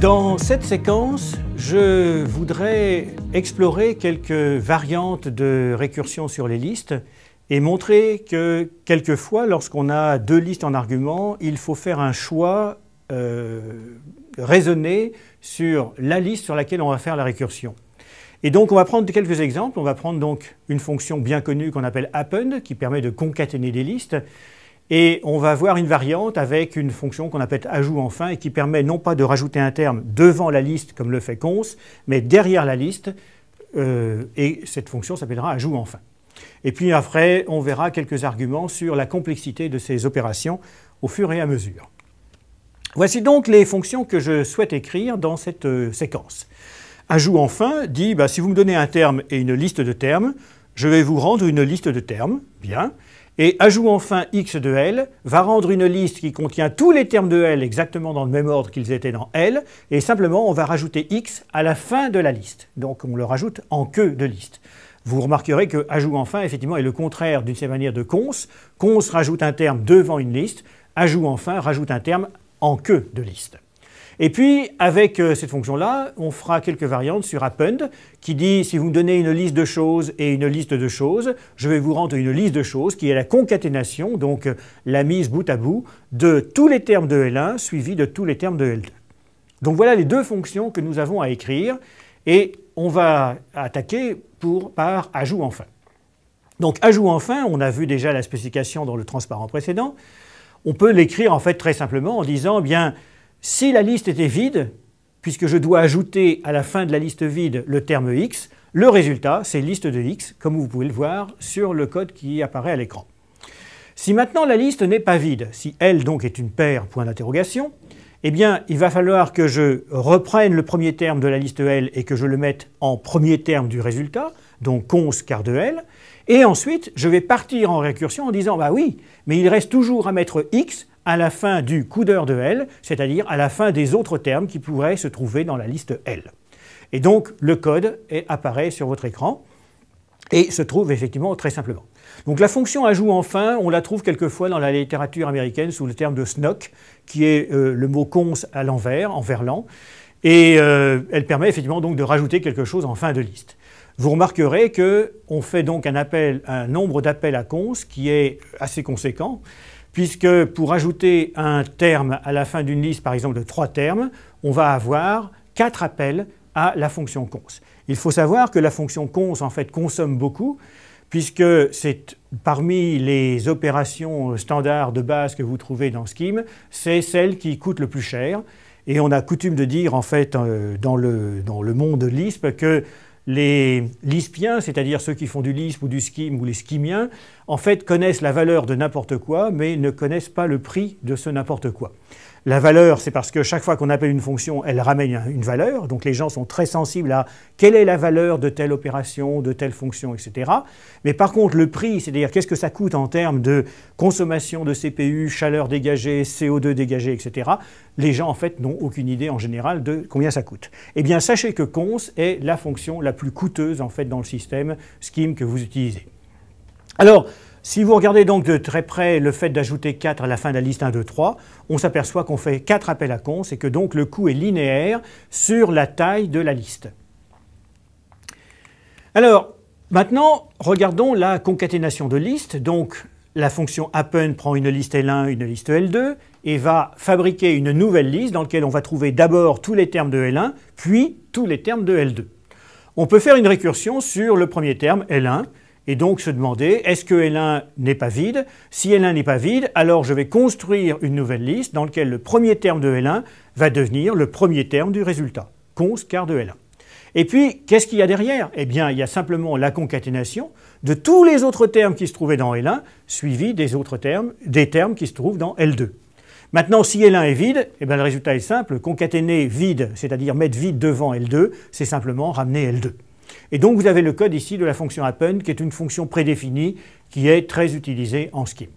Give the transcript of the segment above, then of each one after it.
Dans cette séquence, je voudrais explorer quelques variantes de récursion sur les listes et montrer que quelquefois, lorsqu'on a deux listes en argument, il faut faire un choix euh, raisonné sur la liste sur laquelle on va faire la récursion. Et donc, on va prendre quelques exemples. On va prendre donc une fonction bien connue qu'on appelle append, qui permet de concaténer des listes. Et on va voir une variante avec une fonction qu'on appelle ajout enfin et qui permet non pas de rajouter un terme devant la liste comme le fait cons, mais derrière la liste. Euh, et cette fonction s'appellera ajout enfin. Et puis après, on verra quelques arguments sur la complexité de ces opérations au fur et à mesure. Voici donc les fonctions que je souhaite écrire dans cette euh, séquence. Ajout enfin dit, bah, si vous me donnez un terme et une liste de termes, je vais vous rendre une liste de termes, bien. Et ajout enfin x de L va rendre une liste qui contient tous les termes de L exactement dans le même ordre qu'ils étaient dans L, et simplement on va rajouter x à la fin de la liste. Donc on le rajoute en queue de liste. Vous remarquerez que ajout enfin, effectivement, est le contraire d'une certaine manière de cons. Cons rajoute un terme devant une liste, ajout enfin rajoute un terme en queue de liste. Et puis, avec euh, cette fonction-là, on fera quelques variantes sur append, qui dit, si vous me donnez une liste de choses et une liste de choses, je vais vous rendre une liste de choses qui est la concaténation, donc euh, la mise bout à bout, de tous les termes de L1 suivis de tous les termes de L2. Donc voilà les deux fonctions que nous avons à écrire, et on va attaquer pour, par ajout enfin. Donc ajout enfin, on a vu déjà la spécification dans le transparent précédent, on peut l'écrire en fait très simplement en disant, eh bien, si la liste était vide, puisque je dois ajouter à la fin de la liste vide le terme x, le résultat, c'est liste de x, comme vous pouvez le voir sur le code qui apparaît à l'écran. Si maintenant la liste n'est pas vide, si L donc est une paire, point d'interrogation, eh bien il va falloir que je reprenne le premier terme de la liste L et que je le mette en premier terme du résultat, donc cons quart de L, et ensuite je vais partir en récursion en disant bah oui, mais il reste toujours à mettre x à la fin du coudeur de L, c'est-à-dire à la fin des autres termes qui pourraient se trouver dans la liste L. Et donc le code apparaît sur votre écran et se trouve effectivement très simplement. Donc la fonction ajout enfin, on la trouve quelquefois dans la littérature américaine sous le terme de SNOC, qui est euh, le mot cons à l'envers, en verlan, et euh, elle permet effectivement donc de rajouter quelque chose en fin de liste. Vous remarquerez qu'on fait donc appel, un nombre d'appels à cons qui est assez conséquent, puisque pour ajouter un terme à la fin d'une liste, par exemple de trois termes, on va avoir quatre appels à la fonction cons. Il faut savoir que la fonction cons, en fait, consomme beaucoup, puisque c'est parmi les opérations standards de base que vous trouvez dans Scheme, c'est celle qui coûte le plus cher. Et on a coutume de dire, en fait, euh, dans le, monde Lisp, que les Lispiens, c'est-à-dire ceux qui font du Lisp ou du Scheme ou les schimiens, en fait, connaissent la valeur de n'importe quoi, mais ne connaissent pas le prix de ce n'importe quoi. La valeur, c'est parce que chaque fois qu'on appelle une fonction, elle ramène une valeur. Donc les gens sont très sensibles à quelle est la valeur de telle opération, de telle fonction, etc. Mais par contre, le prix, c'est-à-dire qu'est-ce que ça coûte en termes de consommation de CPU, chaleur dégagée, CO2 dégagée, etc. Les gens, en fait, n'ont aucune idée en général de combien ça coûte. Eh bien, sachez que cons est la fonction la plus coûteuse, en fait, dans le système Scheme que vous utilisez. Alors, si vous regardez donc de très près le fait d'ajouter 4 à la fin de la liste 1, 2, 3, on s'aperçoit qu'on fait 4 appels à cons et que donc le coût est linéaire sur la taille de la liste. Alors, maintenant, regardons la concaténation de listes. Donc, la fonction happen prend une liste L1, une liste L2 et va fabriquer une nouvelle liste dans laquelle on va trouver d'abord tous les termes de L1, puis tous les termes de L2. On peut faire une récursion sur le premier terme L1 et donc se demander est-ce que L1 n'est pas vide Si L1 n'est pas vide, alors je vais construire une nouvelle liste dans laquelle le premier terme de L1 va devenir le premier terme du résultat, const car de L1. Et puis, qu'est-ce qu'il y a derrière Eh bien, il y a simplement la concaténation de tous les autres termes qui se trouvaient dans L1, suivis des autres termes, des termes qui se trouvent dans L2. Maintenant, si L1 est vide, eh bien, le résultat est simple, concaténer vide, c'est-à-dire mettre vide devant L2, c'est simplement ramener L2. Et donc vous avez le code ici de la fonction append qui est une fonction prédéfinie qui est très utilisée en Scheme.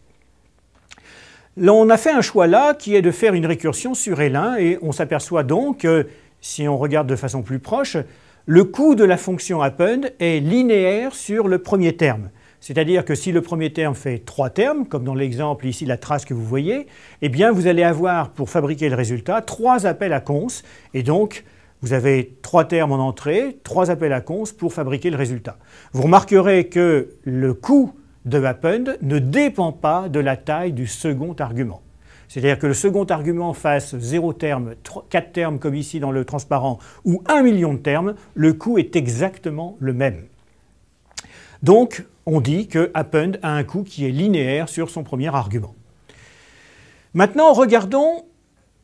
on a fait un choix là qui est de faire une récursion sur L1 et on s'aperçoit donc, que, si on regarde de façon plus proche, le coût de la fonction append est linéaire sur le premier terme. C'est-à-dire que si le premier terme fait trois termes, comme dans l'exemple ici, la trace que vous voyez, eh bien vous allez avoir, pour fabriquer le résultat, trois appels à cons, et donc vous avez trois termes en entrée, trois appels à cons pour fabriquer le résultat. Vous remarquerez que le coût de append ne dépend pas de la taille du second argument. C'est-à-dire que le second argument fasse 0 terme, quatre termes comme ici dans le transparent, ou un million de termes, le coût est exactement le même. Donc, on dit que append a un coût qui est linéaire sur son premier argument. Maintenant, regardons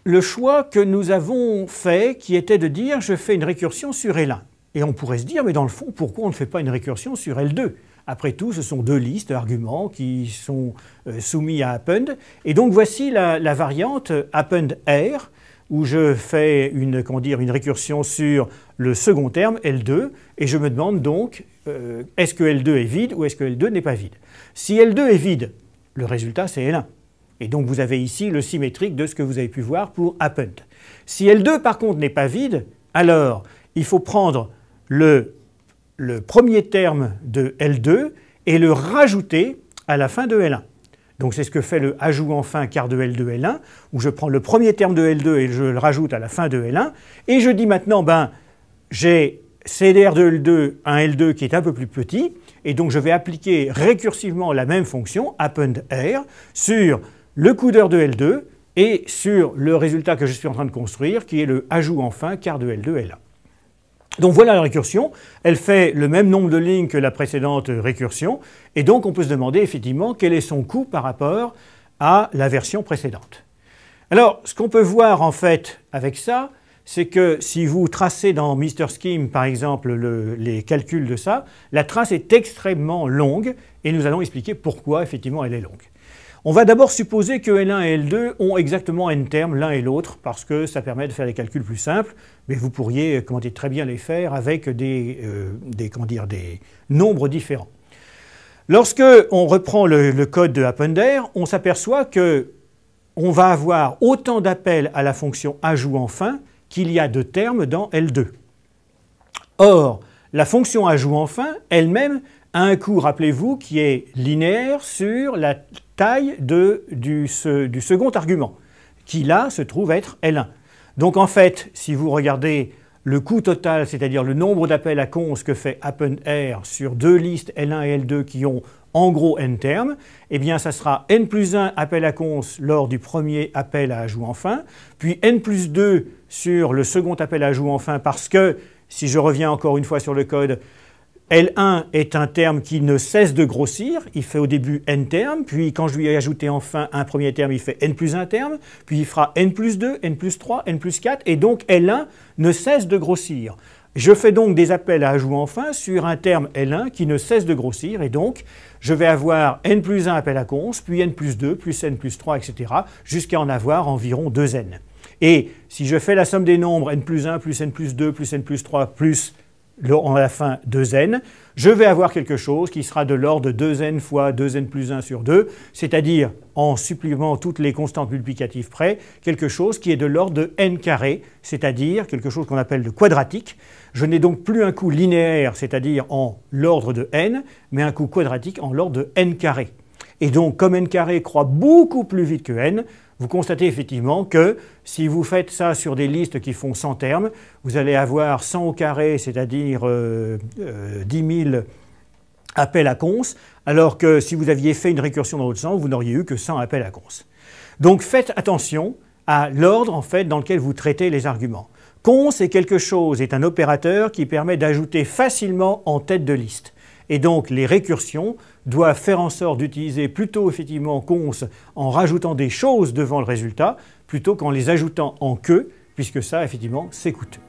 le choix que nous avons fait, qui était de dire je fais une récursion sur L1. Et on pourrait se dire, mais dans le fond, pourquoi on ne fait pas une récursion sur L2 Après tout, ce sont deux listes arguments qui sont euh, soumis à append. Et donc voici la, variante append R, où je fais une, une récursion sur le second terme, L2, et je me demande donc, euh, est-ce que L2 est vide ou est-ce que L2 n'est pas vide Si L2 est vide, le résultat c'est L1. Et donc vous avez ici le symétrique de ce que vous avez pu voir pour append. Si L2 par contre n'est pas vide, alors il faut prendre le, premier terme de L2 et le rajouter à la fin de L1. Donc c'est ce que fait le ajout en fin, quart de L2, L1, où je prends le premier terme de L2 et je le rajoute à la fin de L1, et je dis maintenant, ben, j'ai CDR de L2, un L2 qui est un peu plus petit, et donc je vais appliquer récursivement la même fonction, append R, sur le coup d'heure de L2 et sur le résultat que je suis en train de construire, qui est le ajout enfin car de L2, L1. Donc voilà la récursion, elle fait le même nombre de lignes que la précédente récursion, et donc on peut se demander effectivement quel est son coût par rapport à la version précédente. Alors ce qu'on peut voir en fait avec ça, c'est que si vous tracez dans Mr. Scheme par exemple les calculs de ça, la trace est extrêmement longue, et nous allons expliquer pourquoi effectivement elle est longue. On va d'abord supposer que L1 et L2 ont exactement n termes l'un et l'autre, parce que ça permet de faire des calculs plus simples, mais vous pourriez euh, très bien les faire avec des, euh, nombres différents. Lorsque on reprend le, code de Appender, on s'aperçoit que on va avoir autant d'appels à la fonction ajout enfin qu'il y a de termes dans L2. Or, la fonction ajout enfin, elle-même, un coût, rappelez-vous, qui est linéaire sur la taille du, second argument, qui là se trouve être L1. Donc en fait, si vous regardez le coût total, c'est-à-dire le nombre d'appels à cons que fait OpenAir sur deux listes L1 et L2 qui ont en gros n termes, eh bien ça sera n plus 1 appel à cons lors du premier appel à ajout en fin, puis n plus 2 sur le second appel à ajout en fin parce que, si je reviens encore une fois sur le code, L1 est un terme qui ne cesse de grossir. Il fait au début n termes, puis quand je lui ai ajouté enfin un premier terme, il fait n plus 1 terme, puis il fera n plus 2, n plus 3, n plus 4, et donc L1 ne cesse de grossir. Je fais donc des appels à ajout enfin sur un terme L1 qui ne cesse de grossir, et donc je vais avoir n plus 1 appel à cons, puis n plus 2, plus n plus 3, etc., jusqu'à en avoir environ 2n. Et si je fais la somme des nombres n plus 1, plus n plus 2, plus n plus 3, plus en la fin 2n, je vais avoir quelque chose qui sera de l'ordre de 2n fois 2n plus 1 sur 2, c'est-à-dire, en supprimant toutes les constantes multiplicatives près, quelque chose qui est de l'ordre de n carré, c'est-à-dire quelque chose qu'on appelle de quadratique. Je n'ai donc plus un coût linéaire, c'est-à-dire en l'ordre de n, mais un coût quadratique en l'ordre de n carré. Et donc, comme n carré croît beaucoup plus vite que n, vous constatez effectivement que si vous faites ça sur des listes qui font 100 termes, vous allez avoir 100 au carré, c'est-à-dire 10 euh, 000 euh, appels à cons, alors que si vous aviez fait une récursion dans l'autre sens, vous n'auriez eu que 100 appels à cons. Donc faites attention à l'ordre en fait dans lequel vous traitez les arguments. Cons est quelque chose, est un opérateur qui permet d'ajouter facilement en tête de liste. Et donc les récursions doivent faire en sorte d'utiliser plutôt effectivement cons en rajoutant des choses devant le résultat, plutôt qu'en les ajoutant en queue, puisque ça effectivement c'est coûteux.